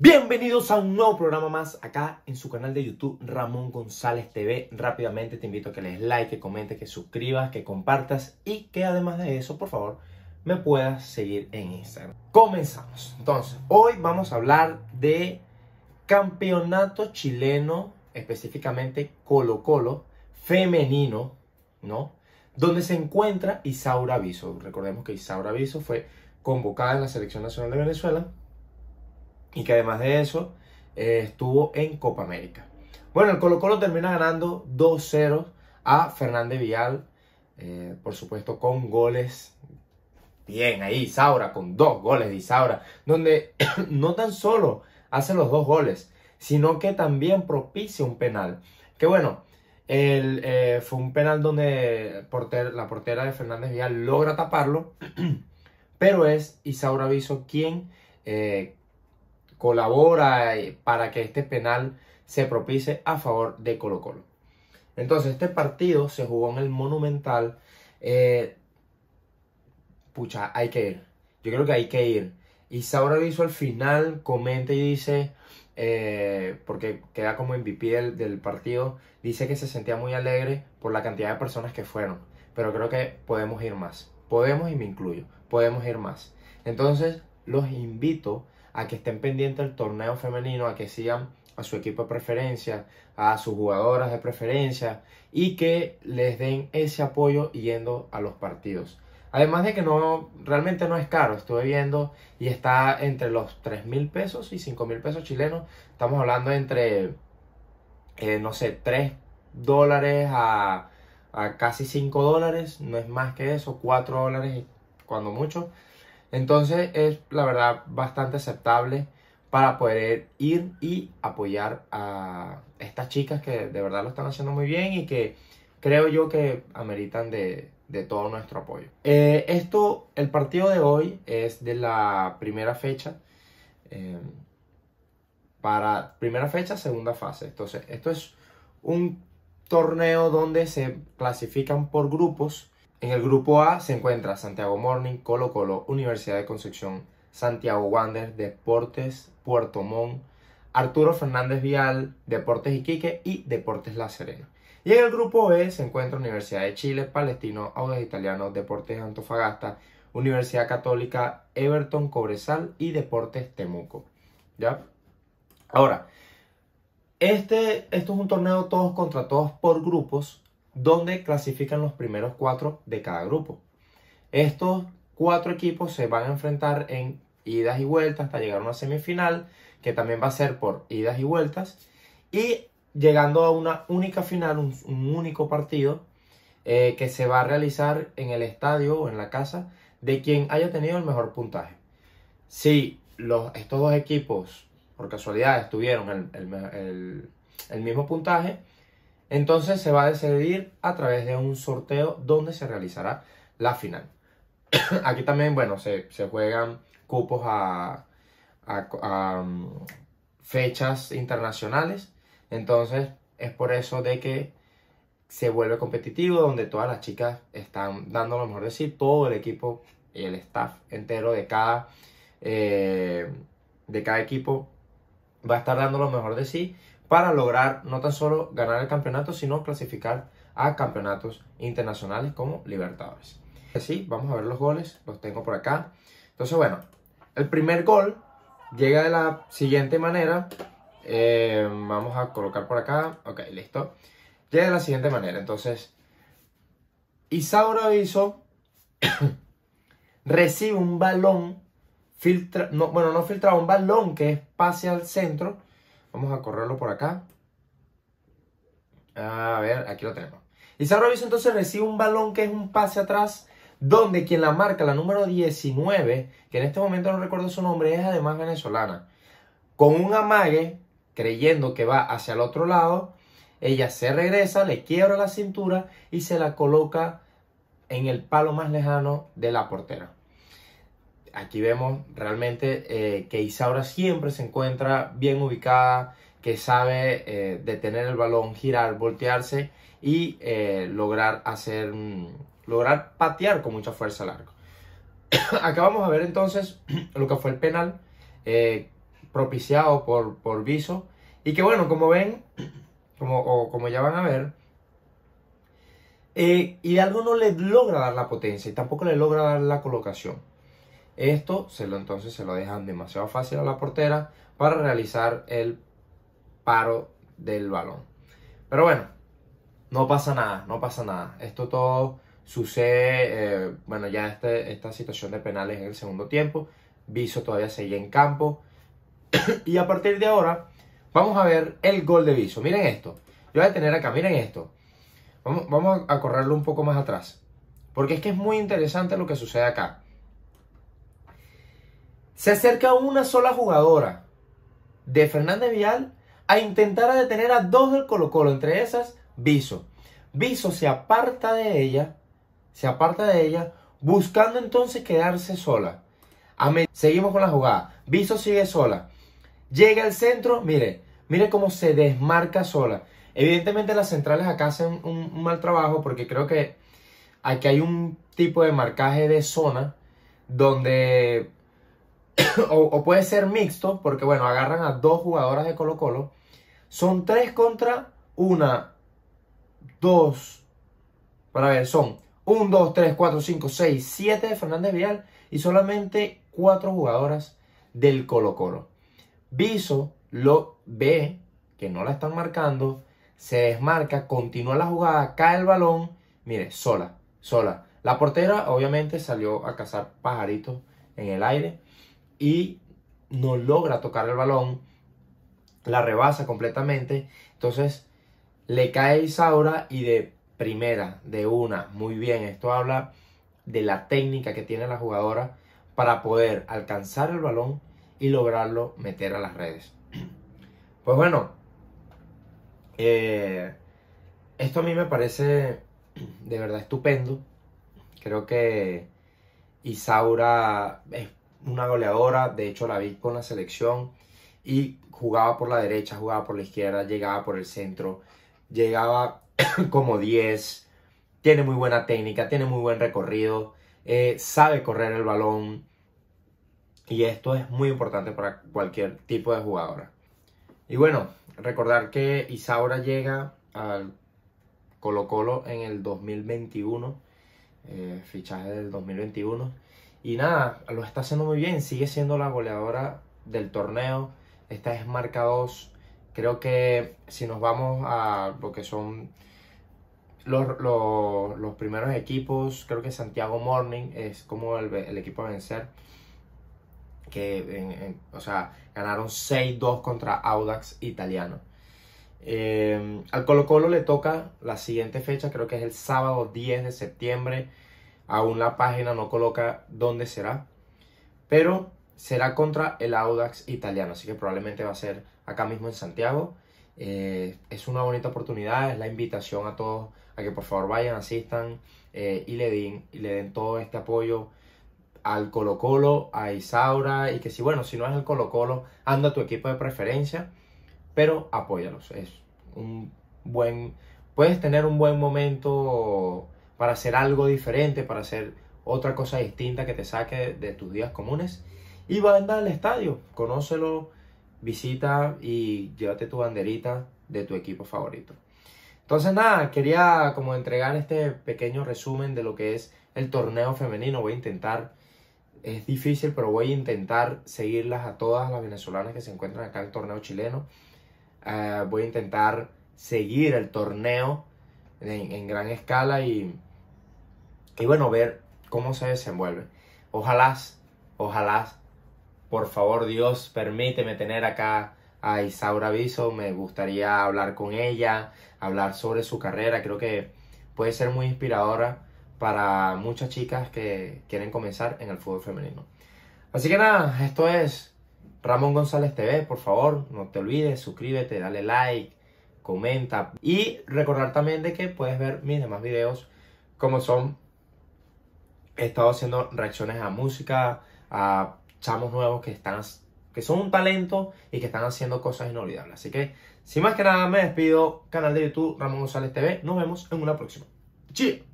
Bienvenidos a un nuevo programa más acá en su canal de YouTube Ramón González TV. Rápidamente te invito a que les like, que comentes, que suscribas, que compartas y que además de eso, por favor, me puedas seguir en Instagram. Comenzamos. Entonces, hoy vamos a hablar de campeonato chileno, específicamente Colo Colo femenino, ¿no? Donde se encuentra Isaura Aviso Recordemos que Isaura Aviso fue convocada en la Selección Nacional de Venezuela y que además de eso eh, estuvo en Copa América. Bueno, el Colo Colo termina ganando 2-0 a Fernández Vial, eh, por supuesto con goles. Bien, ahí Isaura, con dos goles de Isaura, donde no tan solo hace los dos goles, sino que también propicia un penal. Que bueno, eh, fue un penal donde la portera de Fernández Vial logra taparlo, pero es Isaura Viso quien colabora eh, para que este penal se propice a favor de Colo Colo. Entonces, este partido se jugó en el Monumental. Eh, pucha, hay que ir. Yo creo que hay que ir. Y Saura hizo al final, comenta y dice, eh, porque queda como MVP del partido, dice que se sentía muy alegre por la cantidad de personas que fueron. Pero creo que podemos ir más. Podemos y me incluyo. Podemos ir más. Entonces, los invito a que estén pendientes del torneo femenino, a que sigan a su equipo de preferencia, a sus jugadoras de preferencia y que les den ese apoyo yendo a los partidos. Además de que no, realmente no es caro, estuve viendo y está entre los 3 mil pesos y 5 mil pesos chilenos. Estamos hablando entre, eh, no sé, 3 dólares a, a casi 5 dólares, no es más que eso, 4 dólares cuando mucho. Entonces es la verdad bastante aceptable para poder ir y apoyar a estas chicas que de verdad lo están haciendo muy bien y que creo yo que ameritan de, de todo nuestro apoyo. Eh, esto, el partido de hoy es de la primera fecha. Em, para primera fecha, segunda fase. Entonces, esto es un torneo donde se clasifican por grupos en el grupo A se encuentra Santiago Morning, Colo Colo, Universidad de Concepción, Santiago Wander, Deportes, Puerto Montt, Arturo Fernández Vial, Deportes Iquique y Deportes La Serena. Y en el grupo B se encuentra Universidad de Chile, Palestino, Audas Italiano, Deportes Antofagasta, Universidad Católica, Everton Cobresal y Deportes Temuco. ¿Ya? Ahora, este, esto es un torneo todos contra todos por grupos donde clasifican los primeros cuatro de cada grupo. Estos cuatro equipos se van a enfrentar en idas y vueltas hasta llegar a una semifinal, que también va a ser por idas y vueltas, y llegando a una única final, un, único partido, eh, que se va a realizar en el estadio o en la casa de quien haya tenido el mejor puntaje. Si los, estos dos equipos, por casualidad, estuvieron el mismo puntaje, entonces se va a decidir a través de un sorteo donde se realizará la final. Aquí también, bueno, se, juegan cupos a, mm, fechas internacionales. Entonces es por eso de que se vuelve competitivo, donde todas las chicas están dando lo mejor de sí, todo el equipo y el staff entero de cada, eh, de cada equipo va a estar dando lo mejor de sí para lograr no tan solo ganar el campeonato, sino clasificar a campeonatos internacionales como Libertadores. Así, pues vamos a ver los goles, los tengo por acá. Entonces, bueno, el primer gol llega de la siguiente manera. Eh, vamos a colocar por acá, ok, listo. Llega de la siguiente manera, entonces, Isauro hizo, recibe un balón, filtra, bueno, no filtra, un balón que es pase al centro Vamos a correrlo por acá. A ver, aquí lo tenemos. Isaac Robinson entonces recibe un balón que es un pase atrás, donde quien la marca, la número 19, que en este momento no recuerdo su nombre, es además venezolana. Con un amague, creyendo que va hacia el otro lado, ella se regresa, le quiebra la cintura y se la coloca en el palo más lejano de la portera aquí vemos realmente eh, que Isaura siempre se encuentra bien ubicada, que sabe eh, detener el balón, girar, voltearse y eh, lograr hacer, mm, lograr patear con mucha fuerza el arco. Acá vamos a ver entonces lo que fue el penal propiciado por, Viso y que bueno, como ven, como, como ya van a ver, Hidalgo no le logra dar la potencia y tampoco le logra dar la colocación. Esto se lo, entonces se lo dejan demasiado fácil a la portera para realizar el paro del balón. Pero bueno, no pasa nada, no pasa nada. Esto todo sucede, eh, bueno, ya este, esta situación de penales en el segundo tiempo. Viso todavía seguía en campo. y a partir de ahora, vamos a ver el gol de Viso. Miren esto. Yo voy a tener acá, miren esto. vamos a correrlo un poco más atrás. Porque es que es muy interesante lo que sucede acá. Se acerca una sola jugadora de Fernández Vial a intentar detener a dos del Colo Colo, entre esas Viso. Viso se aparta de ella, se aparta de ella, buscando entonces quedarse sola. Seguimos con la jugada. Viso sigue sola. Llega al centro, mire, mire cómo se desmarca sola. Evidentemente las centrales acá hacen un mal trabajo porque creo que aquí hay un tipo de marcaje de zona donde o, puede ser mixto, porque bueno, agarran a dos jugadoras de Colo Colo. Son tres contra una, dos, para ver, son un, dos, tres, cuatro, cinco, seis, siete de Fernández Vial y solamente cuatro jugadoras del Colo Colo. Viso lo ve, que no la están marcando, se desmarca, continúa la jugada, cae el balón, mire, sola, sola. La portera obviamente salió a cazar pajaritos en el aire y no logra tocar el balón, la rebasa completamente, entonces le cae Isaura y de primera, de una, muy bien, esto habla de la técnica que tiene la jugadora para poder alcanzar el balón y lograrlo meter a las redes. Pues bueno, eh, esto a mí me parece de verdad estupendo. Creo que Isaura es una goleadora, de hecho la vi con la selección y jugaba por la derecha, jugaba por la izquierda, llegaba por el centro, llegaba como 10, tiene muy buena técnica, tiene muy buen recorrido, eh, sabe correr el balón y esto es muy importante para cualquier tipo de jugadora. Y bueno, recordar que Isaura llega al Colo Colo en el 2021, eh, fichaje del 2021 y nada, lo está haciendo muy bien, sigue siendo la goleadora del torneo. Esta es marca 2. Creo que si nos vamos a lo que son los, primeros equipos, creo que Santiago Morning es como el, equipo a vencer. Que, o sea, ganaron 6-2 contra Audax Italiano. Eh, al Colo Colo le toca la siguiente fecha, creo que es el sábado 10 de septiembre Aún la página no coloca dónde será, pero será contra el Audax italiano, así que probablemente va a ser acá mismo en Santiago. Eh, es una bonita oportunidad, es la invitación a todos a que por favor vayan, asistan eh, y, le den, y le den todo este apoyo al Colo Colo, a Isaura y que si bueno, si no es el Colo Colo, anda tu equipo de preferencia, pero apóyalos. Es un buen, puedes tener un buen momento para hacer algo diferente, para hacer otra cosa distinta que te saque de tus días comunes. Y va a andar al estadio, conócelo, visita y llévate tu banderita de tu equipo favorito. Entonces nada, quería como entregar este pequeño resumen de lo que es el torneo femenino. Voy a intentar, es difícil, pero voy a intentar seguirlas a todas las venezolanas que se encuentran acá en el torneo chileno. Ah, voy a intentar seguir el torneo en gran escala y y bueno, ver cómo se desenvuelve. Ojalá, ojalá, por favor Dios, permíteme tener acá a Isaura Biso. Me gustaría hablar con ella, hablar sobre su carrera. Creo que puede ser muy inspiradora para muchas chicas que quieren comenzar en el fútbol femenino. Así que nada, esto es Ramón González TV. Por favor, no te olvides, suscríbete, dale like, comenta. Y recordar también de que puedes ver mis demás videos como son he estado haciendo reacciones a música, a chamos nuevos que están que son un talento y que están haciendo cosas inolvidables. Así que, sin más que nada, me despido. Canal de YouTube Ramón González TV. Nos vemos en una próxima. Chii.